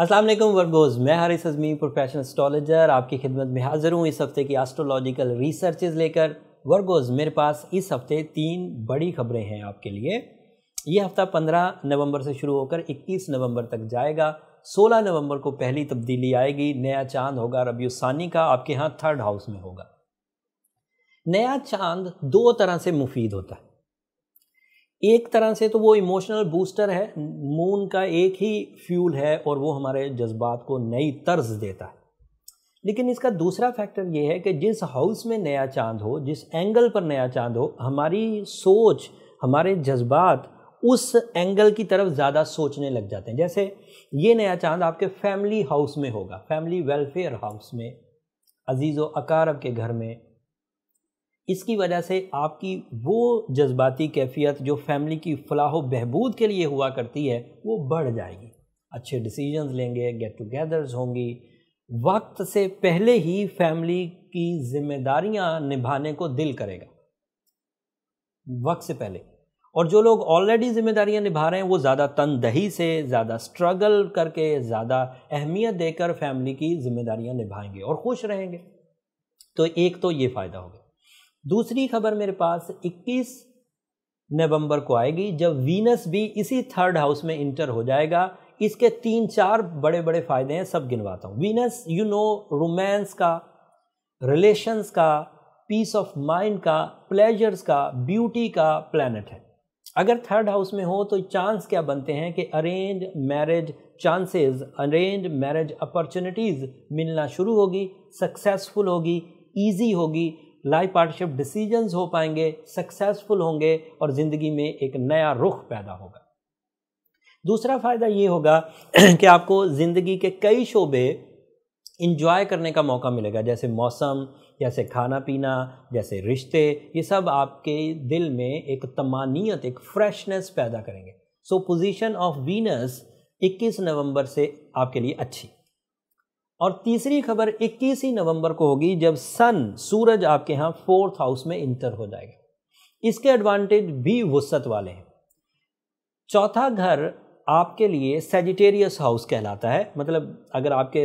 असलम वर्गोज़ मैं Haris Azmi professional astrologer आपकी खिदमत में हाज़िर हूँ इस हफ़्ते की एस्ट्रोलॉजिकल रिसर्चेज लेकर वर्गोज़ मेरे पास इस हफ़्ते तीन बड़ी खबरें हैं आपके लिए ये हफ़्ता 15 नवंबर से शुरू होकर 21 नवंबर तक जाएगा 16 नवंबर को पहली तब्दीली आएगी नया चांद होगा रबियुसानी का आपके यहाँ थर्ड हाउस में होगा नया चांद दो तरह से मुफीद होता है एक तरह से तो वो इमोशनल बूस्टर है मून का एक ही फ्यूल है और वो हमारे जज्बात को नई तर्ज देता है लेकिन इसका दूसरा फैक्टर ये है कि जिस हाउस में नया चांद हो जिस एंगल पर नया चांद हो हमारी सोच हमारे जज्बात उस एंगल की तरफ ज़्यादा सोचने लग जाते हैं जैसे ये नया चांद आपके फैमिली हाउस में होगा फैमिली वेलफेयर हाउस में अजीज़ व अकारब के घर में इसकी वजह से आपकी वो जज्बाती कैफियत जो फैमिली की फलाह बहबूद के लिए हुआ करती है वो बढ़ जाएगी अच्छे डिसीजन लेंगे गेट टुगेदर्स होंगी वक्त से पहले ही फैमिली की जिम्मेदारियां निभाने को दिल करेगा वक्त से पहले और जो लोग ऑलरेडी जिम्मेदारियां निभा रहे हैं वो ज़्यादा तनदही से ज़्यादा स्ट्रगल करके ज़्यादा अहमियत देकर फैमिली की जिम्मेदारियां निभाएंगे और खुश रहेंगे तो एक तो ये फ़ायदा होगा दूसरी खबर मेरे पास 21 नवंबर को आएगी जब वीनस भी इसी थर्ड हाउस में इंटर हो जाएगा इसके तीन चार बड़े बड़े फायदे हैं सब गिनवाता हूँ वीनस यू नो रोमांस का रिलेशंस का पीस ऑफ माइंड का प्लेजर्स का ब्यूटी का प्लानट है अगर थर्ड हाउस में हो तो चांस क्या बनते हैं कि arrange marriage chances arrange marriage opportunities मिलना शुरू होगी सक्सेसफुल होगी ईजी होगी लाइफ पार्टनरशिप डिसीजंस हो पाएंगे सक्सेसफुल होंगे और ज़िंदगी में एक नया रुख पैदा होगा दूसरा फ़ायदा ये होगा कि आपको ज़िंदगी के कई शोबे इंजॉय करने का मौका मिलेगा जैसे मौसम जैसे खाना पीना जैसे रिश्ते ये सब आपके दिल में एक तमानियत एक फ्रेशनेस पैदा करेंगे सो पोजीशन ऑफ वीनस 21 नवंबर से आपके लिए अच्छी और तीसरी खबर 21 ही नवंबर को होगी जब सन सूरज आपके यहाँ फोर्थ हाउस में इंटर हो जाएगा इसके एडवांटेज भी वसत वाले हैं चौथा घर आपके लिए सेजिटेरियस हाउस कहलाता है मतलब अगर आपके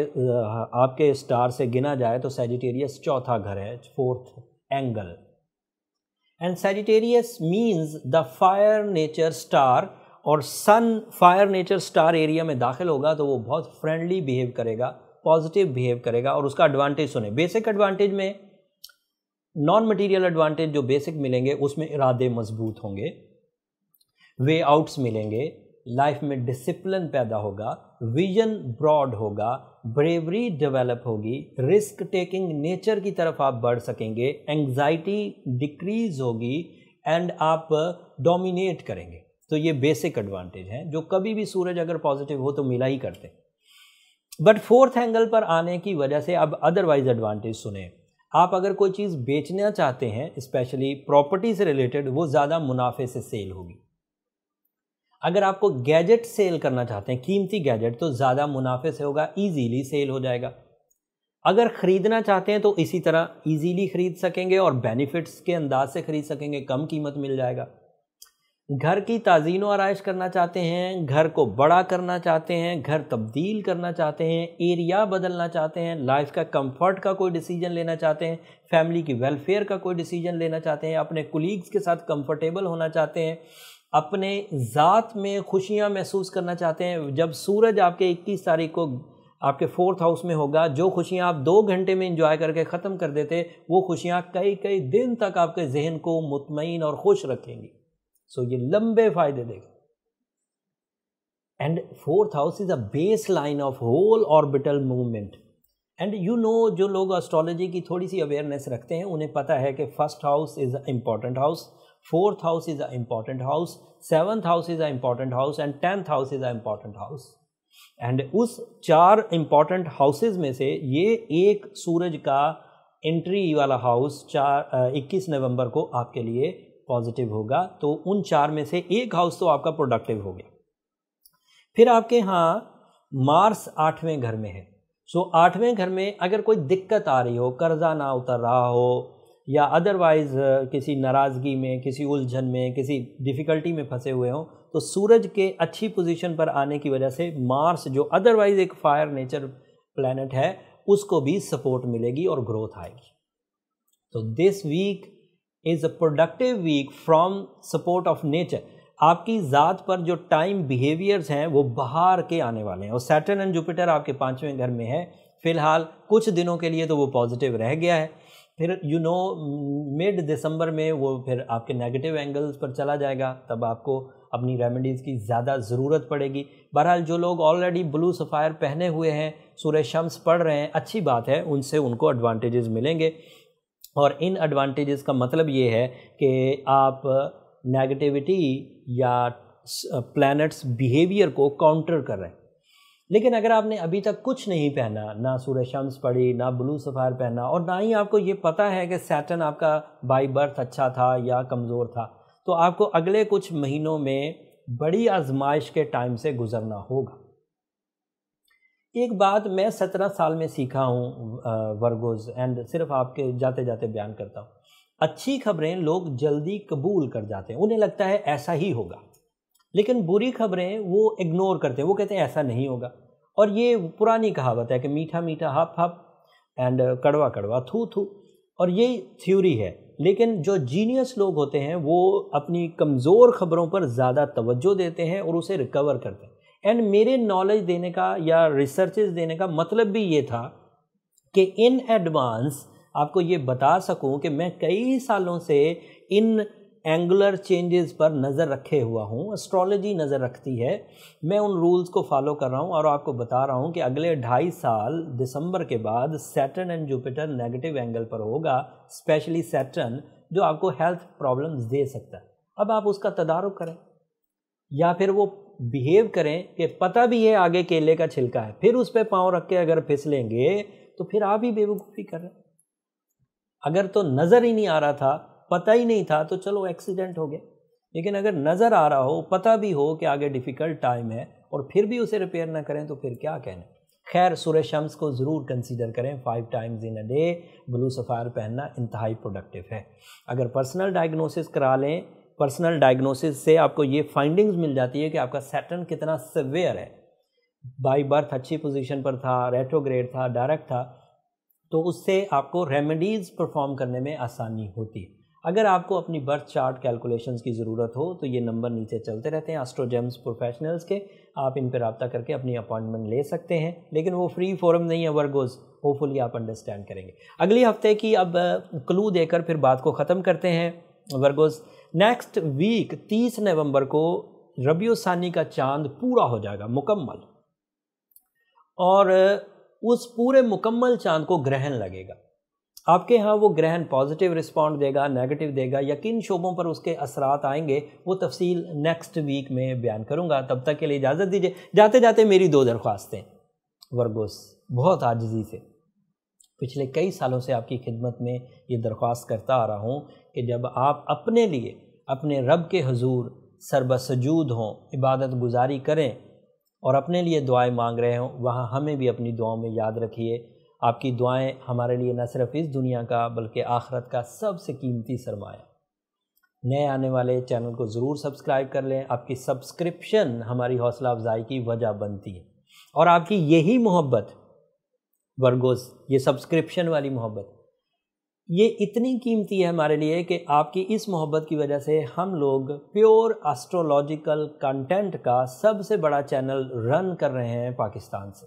आपके स्टार से गिना जाए तो सेजिटेरियस चौथा घर है fourth angle and Sagittarius means the fire nature star और sun fire nature star area में दाखिल होगा तो वो बहुत फ्रेंडली बिहेव करेगा पॉजिटिव बिहेव करेगा और उसका एडवांटेज सुने बेसिक एडवांटेज में नॉन मटेरियल एडवांटेज जो बेसिक मिलेंगे उसमें इरादे मजबूत होंगे वे आउट्स मिलेंगे लाइफ में डिसिप्लिन पैदा होगा विजन ब्रॉड होगा ब्रेवरी डेवलप होगी रिस्क टेकिंग नेचर की तरफ आप बढ़ सकेंगे एंग्जाइटी डिक्रीज होगी एंड आप डोमिनेट करेंगे तो ये बेसिक एडवांटेज हैं जो कभी भी सूरज अगर पॉजिटिव हो तो मिला ही करते हैं बट फोर्थ एंगल पर आने की वजह से अब अदरवाइज एडवांटेज सुने आप अगर कोई चीज़ बेचना चाहते हैं स्पेशली प्रॉपर्टी से रिलेटेड वो ज़्यादा मुनाफे से सेल होगी अगर आपको गैजेट सेल करना चाहते हैं कीमती गैजेट तो ज़्यादा मुनाफे से होगा ईजीली सेल हो जाएगा अगर ख़रीदना चाहते हैं तो इसी तरह ईजीली ख़रीद सकेंगे और बेनिफिट्स के अंदाज से ख़रीद सकेंगे कम कीमत मिल जाएगा घर की ताज़ीन व आरइश करना चाहते हैं घर को बड़ा करना चाहते हैं घर तब्दील करना चाहते हैं एरिया बदलना चाहते हैं लाइफ का कंफर्ट का कोई डिसीजन लेना चाहते हैं फैमिली की वेलफेयर का कोई डिसीजन लेना चाहते हैं अपने कुलीग्स के साथ कंफर्टेबल होना चाहते हैं अपने ज़ात में खुशियाँ महसूस करना चाहते हैं जब सूरज आपके इक्कीस तारीख को आपके फोर्थ हाउस में होगा जो खुशियाँ आप दो घंटे में इंजॉय करके ख़त्म कर देते वो खुशियाँ कई कई दिन तक आपके जहन को मुतमिन और खुश रखेंगी सो ये लंबे फायदे देगा and fourth house is a base line of whole orbital movement and you know जो लोग एस्ट्रोलॉजी की थोड़ी सी अवेयरनेस रखते हैं उन्हें पता है कि first house is a important house fourth house is a important house seventh house is a important house and tenth house is a important house and उस चार इंपॉर्टेंट हाउसेज में से ये एक सूरज का एंट्री वाला हाउस चार इक्कीस नवंबर को आपके लिए पॉजिटिव होगा तो उन चार में से एक हाउस तो आपका प्रोडक्टिव हो गया फिर आपके यहाँ मार्स आठवें घर में है सो so, आठवें घर में अगर कोई दिक्कत आ रही हो कर्जा ना उतर रहा हो या अदरवाइज़ किसी नाराज़गी में किसी उलझन में किसी डिफ़िकल्टी में फंसे हुए हों तो सूरज के अच्छी पोजीशन पर आने की वजह से मार्स जो अदरवाइज़ एक फायर नेचर प्लानट है उसको भी सपोर्ट मिलेगी और ग्रोथ आएगी तो this week is a productive week from support of nature आपकी ज़ात पर जो टाइम बिहेवियर्स हैं वो बाहर के आने वाले हैं और सैटर्न एंड जुपिटर आपके पाँचवें घर में है फ़िलहाल कुछ दिनों के लिए तो वो पॉजिटिव रह गया है फिर यू नो मिड दिसंबर में वो फिर आपके नेगेटिव एंगल्स पर चला जाएगा तब आपको अपनी रेमेडीज़ की ज़्यादा ज़रूरत पड़ेगी बहरहाल जो लोग ऑलरेडी ब्लू सफ़ायर पहने हुए हैं सूर्य शम्स पढ़ रहे हैं अच्छी बात है उनसे उनको एडवांटेजेस मिलेंगे और इन एडवांटेजेस का मतलब ये है कि आप नेगेटिविटी या प्लैनेट्स uh, बिहेवियर को काउंटर कर रहे हैं लेकिन अगर आपने अभी तक कुछ नहीं पहना ना सूर्य शम्स पड़ी ना ब्लू सफ़ार पहना और ना ही आपको ये पता है कि सैटन आपका बाई बर्थ अच्छा था या कमज़ोर था तो आपको अगले कुछ महीनों में बड़ी आजमाइश के टाइम से गुजरना होगा एक बात मैं सत्रह साल में सीखा हूँ वर्गोज एंड सिर्फ आपके जाते जाते बयान करता हूँ अच्छी खबरें लोग जल्दी कबूल कर जाते हैं उन्हें लगता है ऐसा ही होगा लेकिन बुरी खबरें वो इग्नोर करते हैं वो कहते हैं ऐसा नहीं होगा और ये पुरानी कहावत है कि मीठा मीठा हप हप एंड कड़वा कड़वा थू थू और ये थ्योरी है लेकिन जो जीनियस लोग होते हैं वो अपनी कमज़ोर खबरों पर ज़्यादा तवज्जो देते हैं और उसे रिकवर करते हैं एंड मेरे नॉलेज देने का या रिसर्च देने का मतलब भी ये था कि इन एडवांस आपको ये बता सकूं कि मैं कई सालों से इन एंगुलर चेंजेस पर नज़र रखे हुआ हूँ एस्ट्रोलॉजी नज़र रखती है मैं उन रूल्स को फॉलो कर रहा हूँ और आपको बता रहा हूँ कि अगले ढाई साल दिसंबर के बाद Saturn and Jupiter negative angle पर होगा स्पेशली सैटर्न जो आपको हेल्थ प्रॉब्लम्स दे सकता है अब आप उसका तदारुक करें या फिर वो बिहेव करें कि पता भी है आगे केले का छिलका है फिर उस पर पाँव रख के अगर फिसलेंगे तो फिर आप ही बेवकूफ़ी कर रहे हैं अगर तो नज़र ही नहीं आ रहा था पता ही नहीं था तो चलो एक्सीडेंट हो गया लेकिन अगर नज़र आ रहा हो पता भी हो कि आगे डिफ़िकल्ट टाइम है और फिर भी उसे रिपेयर ना करें तो फिर क्या कहना खैर सूर्य शम्स को ज़रूर कंसीडर करें five times in a day blue sapphire पहनना इंतहाई प्रोडक्टिव है अगर पर्सनल डायग्नोसिस करा लें पर्सनल डायग्नोसिस से आपको ये फाइंडिंग्स मिल जाती है कि आपका सेटर्न कितना सवेयर है बाई बर्थ अच्छी पोजीशन पर था रेट्रोग्रेड था डायरेक्ट था तो उससे आपको रेमेडीज़ परफॉर्म करने में आसानी होती है अगर आपको अपनी बर्थ चार्ट कैलकुलेशंस की ज़रूरत हो तो ये नंबर नीचे चलते रहते हैं एस्ट्रोजेम्स प्रोफेशनल्स के आप इन पर रबता करके अपनी अपॉइंटमेंट ले सकते हैं लेकिन वो फ्री फोरम नहीं है वर्गोज़ होपफुली आप अंडरस्टैंड करेंगे अगले हफ्ते की अब क्लू देकर फिर बात को ख़त्म करते हैं वर्गोज़ नेक्स्ट वीक 30 नवंबर को रबी सानी का चांद पूरा हो जाएगा मुकम्मल और उस पूरे मुकम्मल चांद को ग्रहण लगेगा आपके यहाँ वो ग्रहण पॉजिटिव रिस्पॉन्ड देगा नेगेटिव देगा या किन शोबों पर उसके असरात आएंगे वो तफसील नेक्स्ट वीक में बयान करूँगा तब तक के लिए इजाज़त दीजिए जाते जाते मेरी दो दरख्वास्तें वर्गोस बहुत आजजी से पिछले कई सालों से आपकी खिदमत में ये दरख्वास्त करता आ रहा हूँ कि जब आप अपने लिए अपने रब के हजूर सरबसजूद हों इबादत गुजारी करें और अपने लिए दुआएं मांग रहे हों वहाँ हमें भी अपनी दुआओं में याद रखिए आपकी दुआएं हमारे लिए न सिर्फ इस दुनिया का बल्कि आखरत का सबसे कीमती सरमाया नए आने वाले चैनल को ज़रूर सब्सक्राइब कर लें आपकी सब्सक्रिप्शन हमारी हौसला अफजाई की वजह बनती है और आपकी यही मोहब्बत वर्गोज़ ये सब्सक्रिप्शन वाली मोहब्बत ये इतनी कीमती है हमारे लिए कि आपकी इस मोहब्बत की वजह से हम लोग प्योर एस्ट्रोलॉजिकल कंटेंट का सबसे बड़ा चैनल रन कर रहे हैं पाकिस्तान से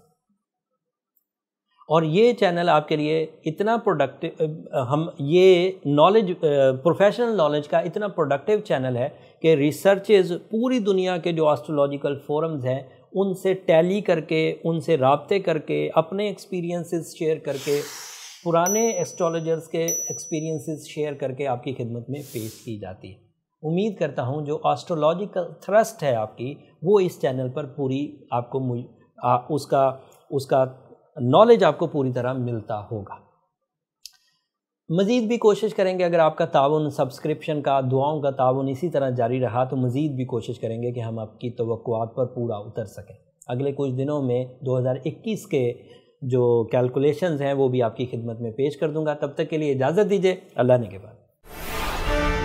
और ये चैनल आपके लिए इतना प्रोडक्टिव हम ये नॉलेज प्रोफेशनल नॉलेज का इतना प्रोडक्टिव चैनल है कि रिसर्चेज पूरी दुनिया के जो एस्ट्रोलॉजिकल फोरम्स हैं उनसे टैली करके उनसे रबते करके अपने एक्सपीरियंसेस शेयर करके पुराने एस्ट्रोलॉजर्स के एक्सपीरियंसेस शेयर करके आपकी खिदमत में पेश की जाती है उम्मीद करता हूँ जो एस्ट्रोलॉजिकल थ्रस्ट है आपकी वो इस चैनल पर पूरी आपको आ, उसका उसका नॉलेज आपको पूरी तरह मिलता होगा मज़ीद भी कोशिश करेंगे अगर आपका ताउन सब्सक्रिप्शन का दुआओं का ताउन इसी तरह जारी रहा तो मज़ीद भी कोशिश करेंगे कि हम आपकी तो पर पूरा उतर सकें अगले कुछ दिनों में 2021 के जो कैलकुलेशंस हैं वो भी आपकी खिदमत में पेश कर दूंगा तब तक के लिए इजाज़त दीजिए अल्लाह ने के बाद